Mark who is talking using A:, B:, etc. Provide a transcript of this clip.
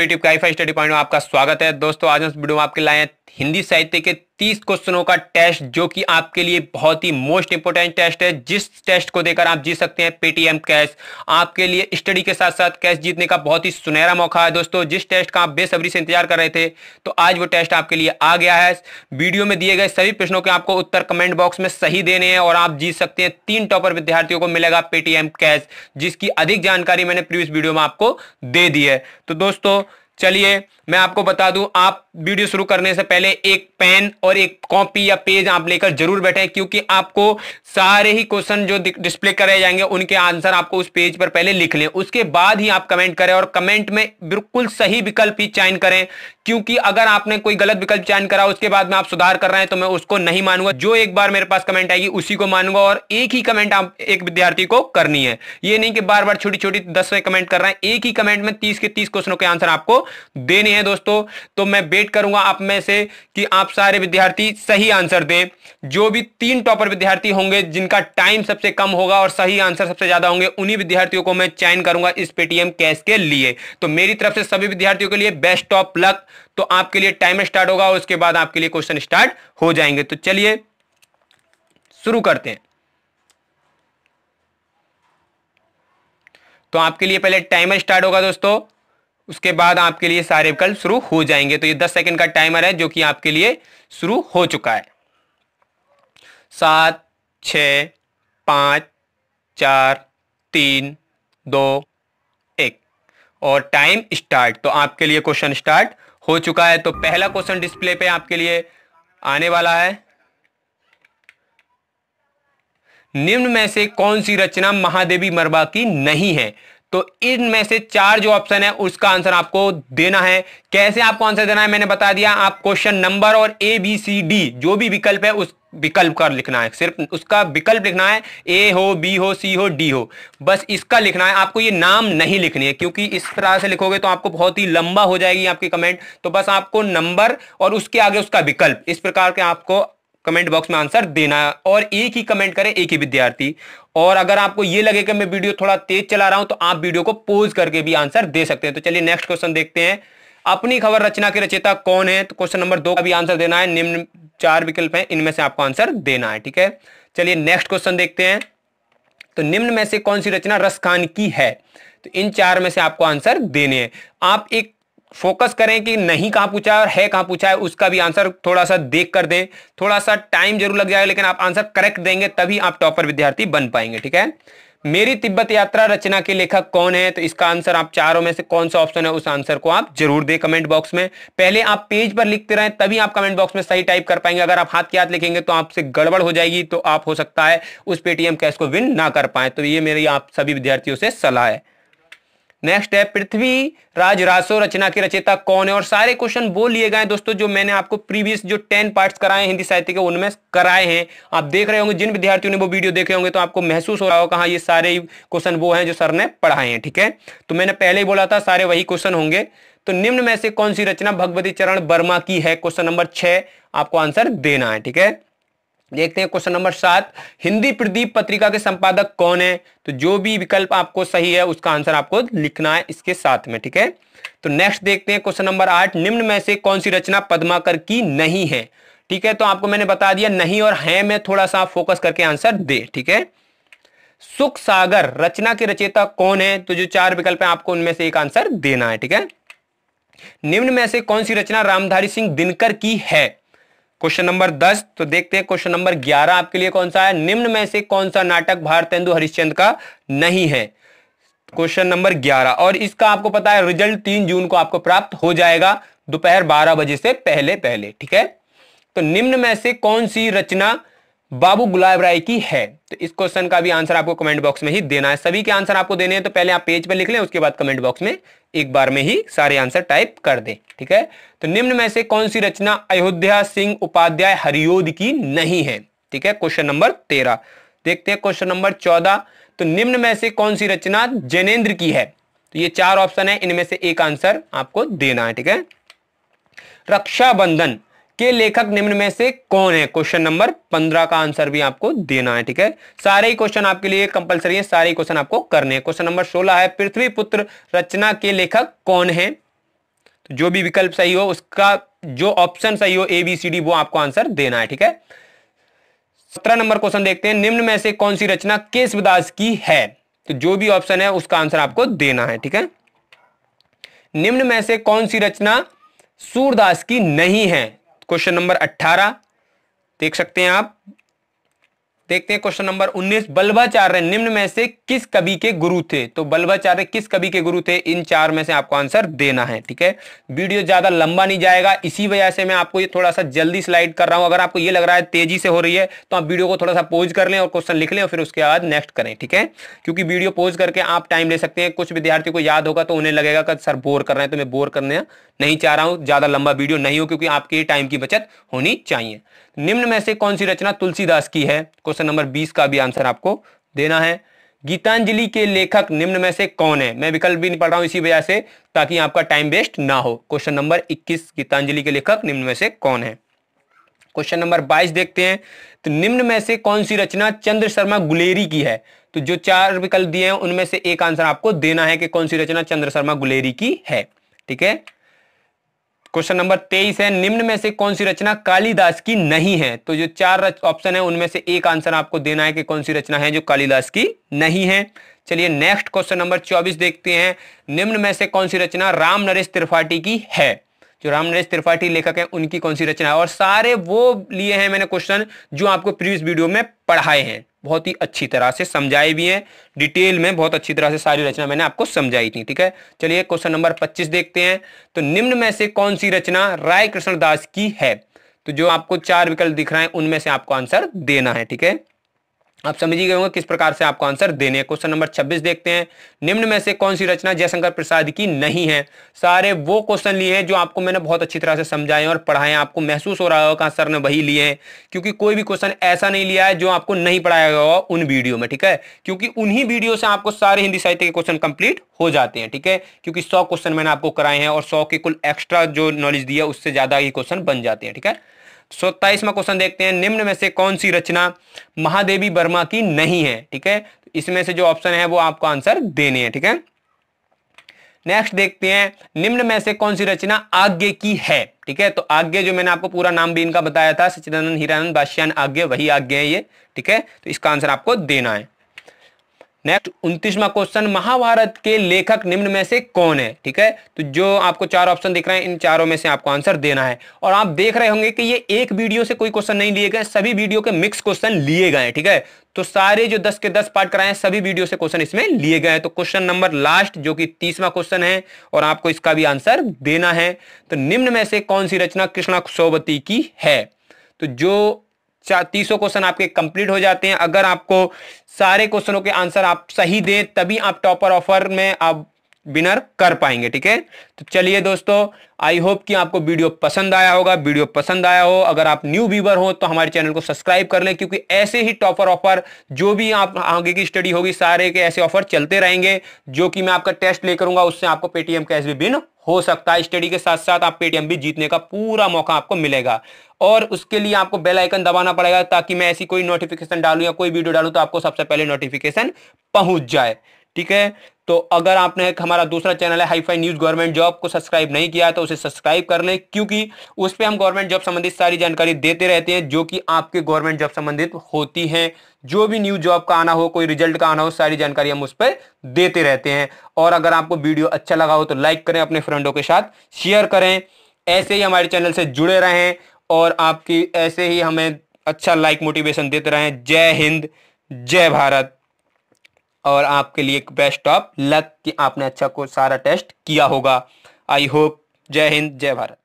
A: YouTube का study point आपका स्वागत है दोस्तों आज हम वीडियो में आपके लाए हैं हिंदी साहित्य के तीस क्वेश्चनों का टेस्ट जो कि आपके लिए बहुत ही मोस्ट इंपोर्टेंट टेस्ट है जिस टेस्ट को देकर आप जीत सकते हैं पेटीएम कैश आपके लिए स्टडी के साथ साथ कैश जीतने का बहुत ही सुनहरा मौका है दोस्तों जिस टेस्ट का आप बेसब्री से इंतजार कर रहे थे तो आज वो टेस्ट आपके लिए आ गया है वीडियो में दिए गए सभी प्रश्नों के आपको उत्तर कमेंट बॉक्स में सही देने हैं और आप जीत सकते हैं तीन टॉपर विद्यार्थियों को मिलेगा पेटीएम कैश जिसकी अधिक जानकारी मैंने प्रीवियस वीडियो में आपको दे दी है तो दोस्तों चलिए मैं आपको बता दूं आप वीडियो शुरू करने से पहले एक पेन और एक कॉपी या पेज आप लेकर जरूर बैठे क्योंकि आपको सारे ही क्वेश्चन जो डिस्प्ले कराए जाएंगे उनके आंसर आपको उस पेज पर पहले लिख लें उसके बाद ही आप कमेंट करें और कमेंट में बिल्कुल सही विकल्प ही चयन करें क्योंकि अगर आपने कोई गलत विकल्प चयन करा उसके बाद में आप सुधार कर रहे हैं तो मैं उसको नहीं मानूंगा जो एक बार मेरे पास कमेंट आएगी उसी को मानूंगा और एक ही कमेंट आप एक विद्यार्थी को करनी है ये नहीं कि बार बार छोटी छोटी दस कमेंट कर रहे हैं एक ही कमेंट में तीस के तीस क्वेश्चनों के आंसर आपको देने हैं दोस्तों तो मैं वेट करूंगा आप में से कि आप सारे विद्यार्थी सही आंसर दें जो भी तीन टॉपर विद्यार्थी होंगे जिनका टाइम सबसे कम होगा और सही आंसर सबसे ज्यादा होंगे उन्हीं विद्यार्थियों को मैं चयन करूंगा इस पेटीएम कैश के लिए तो मेरी तरफ से सभी विद्यार्थियों के लिए बेस्ट ऑफ लक तो आपके लिए टाइम स्टार्ट होगा और उसके बाद आपके लिए क्वेश्चन स्टार्ट हो जाएंगे तो चलिए शुरू करते हैं तो आपके लिए पहले टाइमर स्टार्ट होगा दोस्तों उसके बाद आपके लिए सारे विकल्प शुरू हो जाएंगे तो ये दस सेकेंड का टाइमर है जो कि आपके लिए शुरू हो चुका है सात छ पाँच चार तीन दो एक और टाइम स्टार्ट तो आपके लिए क्वेश्चन स्टार्ट हो चुका है तो पहला क्वेश्चन डिस्प्ले पे आपके लिए आने वाला है निम्न में से कौन सी रचना महादेवी मरबा की नहीं है तो इनमें से चार जो ऑप्शन है उसका आंसर आपको देना है कैसे आपको आंसर देना है मैंने बता दिया आप क्वेश्चन नंबर और ए बी सी डी जो भी विकल्प है उस विकल्प का लिखना है सिर्फ उसका विकल्प लिखना है ए हो बी हो सी हो डी हो बस इसका लिखना है आपको ये नाम नहीं लिखनी है क्योंकि इस तरह से लिखोगे तो आपको बहुत ही लंबा हो जाएगी आपकी कमेंट तो बस आपको नंबर और उसके आगे उसका विकल्प इस प्रकार के आपको कमेंट बॉक्स में आंसर देना है और एक ही कमेंट करें एक ही विद्यार्थी और अगर आपको यह लगे कि मैं वीडियो थोड़ा तेज चला रहा हूं तो आप वीडियो को पोज करके भी आंसर दे सकते हैं तो चलिए नेक्स्ट क्वेश्चन देखते हैं अपनी खबर रचना के रचेता कौन है तो क्वेश्चन नंबर दो का भी आंसर देना है निम्न चार विकल्प है इनमें से आपको आंसर देना है ठीक है चलिए नेक्स्ट क्वेश्चन देखते हैं तो निम्न में से कौन सी रचना रस खान की है तो इन चार में से आपको आंसर देने हैं आप एक फोकस करें कि नहीं कहां पूछा है और है कहां पूछा है उसका भी आंसर थोड़ा सा देख कर दें थोड़ा सा टाइम जरूर लग जाएगा लेकिन आप आंसर करेक्ट देंगे तभी आप टॉपर विद्यार्थी बन पाएंगे ठीक है मेरी तिब्बत यात्रा रचना के लेखक कौन है तो इसका आंसर आप चारों में से कौन सा ऑप्शन है उस आंसर को आप जरूर दें कमेंट बॉक्स में पहले आप पेज पर लिखते रहें तभी आप कमेंट बॉक्स में सही टाइप कर पाएंगे अगर आप हाथ के हाथ लिखेंगे तो आपसे गड़बड़ हो जाएगी तो आप हो सकता है उस पेटीएम कैश को विन ना कर पाए तो ये मेरी आप सभी विद्यार्थियों से सलाह है नेक्स्ट है पृथ्वी राज रासो रचना के रचेता कौन है और सारे क्वेश्चन वो लिए गए दोस्तों जो मैंने आपको प्रीवियस जो टेन पार्ट्स कराए हिंदी साहित्य के उनमें कराए हैं आप देख रहे होंगे जिन विद्यार्थियों ने वो वीडियो देखे होंगे तो आपको महसूस हो रहा होगा हाँ ये सारे क्वेश्चन वो हैं जो सर ने पढ़ाए हैं ठीक है तो मैंने पहले ही बोला था सारे वही क्वेश्चन होंगे तो निम्न में से कौन सी रचना भगवती चरण वर्मा की है क्वेश्चन नंबर छह आपको आंसर देना है ठीक है देखते हैं क्वेश्चन नंबर सात हिंदी प्रदीप पत्रिका के संपादक कौन है तो जो भी विकल्प आपको सही है उसका आंसर आपको लिखना है इसके साथ में ठीक है तो नेक्स्ट देखते हैं क्वेश्चन नंबर आठ निम्न में से कौन सी रचना पद्माकर की नहीं है ठीक है तो आपको मैंने बता दिया नहीं और है में थोड़ा सा फोकस करके आंसर दे ठीक है सुख सागर रचना के रचेता कौन है तो जो चार विकल्प है आपको उनमें से एक आंसर देना है ठीक है निम्न में से कौन सी रचना रामधारी सिंह दिनकर की है क्वेश्चन नंबर दस तो देखते हैं क्वेश्चन नंबर ग्यारह आपके लिए कौन सा है निम्न में से कौन सा नाटक भारतेंदु हरिश्चंद का नहीं है क्वेश्चन नंबर ग्यारह और इसका आपको पता है रिजल्ट तीन जून को आपको प्राप्त हो जाएगा दोपहर बारह बजे से पहले पहले ठीक है तो निम्न में से कौन सी रचना बाबू गुलाब राय की है तो इस क्वेश्चन का भी आंसर आपको कमेंट बॉक्स में ही देना है सभी के आंसर आपको देने हैं तो पहले आप पेज पर लिख लें उसके बाद कमेंट बॉक्स में एक बार में ही सारे आंसर टाइप कर दें ठीक है तो निम्न में से कौन सी रचना अयोध्या सिंह उपाध्याय हरिओद की नहीं है ठीक है क्वेश्चन नंबर तेरह देखते हैं क्वेश्चन नंबर चौदह तो निम्न में से कौन सी रचना जैनेन्द्र की है तो ये चार ऑप्शन है इनमें से एक आंसर आपको देना है ठीक है रक्षाबंधन के लेखक निम्न में से कौन है क्वेश्चन नंबर पंद्रह का आंसर भी आपको देना है ठीक है सारे ही क्वेश्चन आपके लिए कंपलसरी है सारे क्वेश्चन आपको करने हैं क्वेश्चन नंबर सोलह है पृथ्वी पुत्र रचना के लेखक कौन है तो जो भी विकल्प सही हो उसका जो ऑप्शन सही हो ए बी सी डी वो आपको आंसर देना है ठीक है सत्रह नंबर क्वेश्चन देखते हैं निम्न में से कौन सी रचना केशवदास की है तो जो भी ऑप्शन है उसका आंसर आपको देना है ठीक है निम्न में से कौन सी रचना सूरदास की नहीं है क्वेश्चन नंबर अट्ठारह देख सकते हैं आप देखते हैं क्वेश्चन नंबर 19 बल्बाचार्य निम्न में से किस कवि के गुरु थे तो बल्बाचार्य किस कवि के गुरु थे इन चार में से आपको आंसर देना है ठीक है वीडियो ज्यादा लंबा नहीं जाएगा इसी वजह से मैं आपको ये थोड़ा सा जल्दी स्लाइड कर रहा हूं अगर आपको ये लग रहा है तेजी से हो रही है तो आप वीडियो को थोड़ा सा पोज कर लें और क्वेश्चन लिख लें और फिर उसके बाद नेक्स्ट करें ठीक है क्योंकि वीडियो पोज करके आप टाइम ले सकते हैं कुछ विद्यार्थियों को याद होगा तो उन्हें लगेगा कि सर बोर कर रहे हैं तो मैं बोर करने नहीं चाह रहा हूं ज्यादा लंबा वीडियो नहीं हो क्योंकि आपके टाइम की बचत होनी चाहिए निम्न में से कौन सी रचना तुलसीदास की है क्वेश्चन क्वेश्चन नंबर बीस का भी आंसर आपको देना है गीतांजलि के लेखक निम्न में से कौन है मैं विकल्प भी नहीं पढ़ रहा हूं इसी वजह से ताकि आपका टाइम वेस्ट ना हो क्वेश्चन नंबर 21 गीतांजलि के लेखक निम्न में से कौन है क्वेश्चन नंबर 22 देखते हैं तो निम्न में से कौन सी रचना चंद्र शर्मा गुलेरी की है तो जो चार विकल्प दिए हैं उनमें से एक आंसर आपको देना है कि कौन सी रचना चंद्र शर्मा गुलेरी की है ठीक है क्वेश्चन नंबर तेईस है निम्न में से कौन सी रचना कालिदास की नहीं है तो जो चार ऑप्शन है उनमें से एक आंसर आपको देना है कि कौन सी रचना है जो कालिदास की नहीं है चलिए नेक्स्ट क्वेश्चन नंबर चौबीस देखते हैं निम्न में से कौन सी रचना राम नरेश त्रिपाठी की है जो राम नरेश त्रिपाठी लेखक है उनकी कौन सी रचना है और सारे वो लिए हैं मैंने क्वेश्चन जो आपको प्रीवियस वीडियो में पढ़ाए हैं बहुत ही अच्छी तरह से समझाए भी हैं डिटेल में बहुत अच्छी तरह से सारी रचना मैंने आपको समझाई थी ठीक है चलिए क्वेश्चन नंबर 25 देखते हैं तो निम्न में से कौन सी रचना राय कृष्णदास की है तो जो आपको चार विकल्प दिख रहे हैं उनमें से आपको आंसर देना है ठीक है आप समझ गए होंगे किस प्रकार से आपको आंसर देने हैं क्वेश्चन नंबर 26 देखते हैं निम्न में से कौन सी रचना जयशंकर प्रसाद की नहीं है सारे वो क्वेश्चन लिए हैं जो आपको मैंने बहुत अच्छी तरह से समझाए और पढ़ाए आपको महसूस हो रहा होगा सर ने वही लिए हैं क्योंकि कोई भी क्वेश्चन ऐसा नहीं लिया है जो आपको नहीं पढ़ाया गया हो उन वीडियो में ठीक है क्योंकि उन्हीं वीडियो से आपको सारे हिंदी साहित्य के क्वेश्चन कंप्लीट हो जाते हैं ठीक है क्योंकि सौ क्वेश्चन मैंने आपको कराए हैं और सौ के कुल एक्स्ट्रा जो नॉलेज दिया उससे ज्यादा ही क्वेश्चन बन जाते हैं ठीक है सत्ताईसवा क्वेश्चन देखते हैं निम्न में से कौन सी रचना महादेवी वर्मा की नहीं है ठीक है इसमें से जो ऑप्शन है वो आपको आंसर देने हैं ठीक है नेक्स्ट देखते हैं निम्न में से कौन सी रचना आज्ञे की है ठीक है तो आज्ञे जो मैंने आपको पूरा नाम भी इनका बताया था सचिदानंद हीरानंद बाश्यान आज्ञे वही आज्ञे है ये ठीक है तो इसका आंसर आपको देना है नेक्स्ट उन्तीसवा क्वेश्चन महाभारत के लेखक निम्न में से कौन है ठीक है तो जो आपको चार ऑप्शन दिख रहे हैं इन चारों में से आपको आंसर देना है और आप देख रहे होंगे कि ये एक वीडियो से कोई क्वेश्चन नहीं लिए गए सभी वीडियो के मिक्स क्वेश्चन लिए गए ठीक है तो सारे जो दस के दस पार्ट कराए हैं सभी वीडियो से क्वेश्चन इसमें लिए गए तो क्वेश्चन नंबर लास्ट जो कि तीसवा क्वेश्चन है और आपको इसका भी आंसर देना है तो निम्न में से कौन सी रचना कृष्णा सोवती की है तो जो तीसों क्वेश्चन आपके कंप्लीट हो जाते हैं अगर आपको सारे क्वेश्चनों के आंसर आप सही दें तभी आप टॉपर ऑफर में आप विनर कर पाएंगे ठीक है तो चलिए दोस्तों आई होप कि आपको वीडियो पसंद आया होगा वीडियो पसंद आया हो अगर आप न्यू व्यूवर हो तो हमारे चैनल को सब्सक्राइब कर लें क्योंकि ऐसे ही टॉपर ऑफर जो भी आप आगे की स्टडी होगी सारे के ऐसे ऑफर चलते रहेंगे जो कि मैं आपका टेस्ट ले करूंगा उससे आपको पेटीएम कैश भी बिन हो सकता है स्टडी के साथ साथ आप पेटीएम भी जीतने का पूरा मौका आपको मिलेगा और उसके लिए आपको बेल आइकन दबाना पड़ेगा ताकि मैं ऐसी कोई नोटिफिकेशन डालू या कोई वीडियो डालू तो आपको सबसे पहले नोटिफिकेशन पहुंच जाए ठीक है तो अगर आपने हमारा दूसरा चैनल है हाईफाई न्यूज गवर्नमेंट जॉब को सब्सक्राइब नहीं किया है तो उसे सब्सक्राइब कर लें क्योंकि उस पर हम गवर्नमेंट जॉब संबंधित सारी जानकारी देते रहते हैं जो कि आपके गवर्नमेंट जॉब संबंधित होती हैं जो भी न्यू जॉब का आना हो कोई रिजल्ट का आना हो सारी जानकारी हम उस पर देते रहते हैं और अगर आपको वीडियो अच्छा लगा हो तो लाइक करें अपने फ्रेंडों के साथ शेयर करें ऐसे ही हमारे चैनल से जुड़े रहें और आपकी ऐसे ही हमें अच्छा लाइक मोटिवेशन देते रहें जय हिंद जय भारत और आपके लिए एक बेस्ट ऑफ लक कि आपने अच्छा को सारा टेस्ट किया होगा आई होप जय हिंद जय भारत